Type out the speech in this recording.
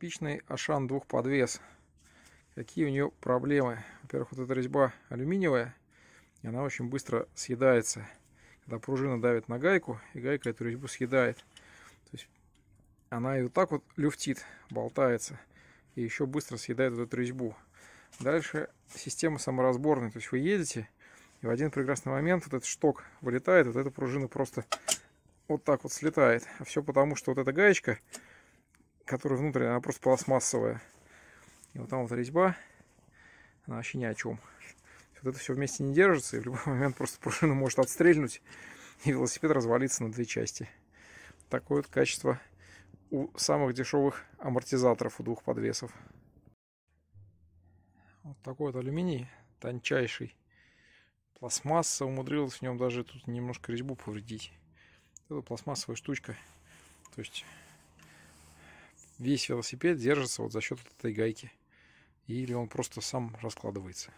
типичный Ашан двухподвес. Какие у нее проблемы? Во-первых, вот эта резьба алюминиевая, и она очень быстро съедается. Когда пружина давит на гайку, и гайка эту резьбу съедает. То есть она и вот так вот люфтит, болтается, и еще быстро съедает вот эту резьбу. Дальше система саморазборная, то есть вы едете, и в один прекрасный момент вот этот шток вылетает, вот эта пружина просто вот так вот слетает. А все потому, что вот эта гаечка которая внутренняя, она просто пластмассовая. И вот там вот резьба, она вообще ни о чем. Вот это все вместе не держится, и в любой момент просто пружина может отстрельнуть, и велосипед развалится на две части. Такое вот качество у самых дешевых амортизаторов, у двух подвесов. Вот такой вот алюминий, тончайший. Пластмасса умудрилась в нем даже тут немножко резьбу повредить. Это пластмассовая штучка. То есть весь велосипед держится вот за счет этой гайки. Или он просто сам раскладывается.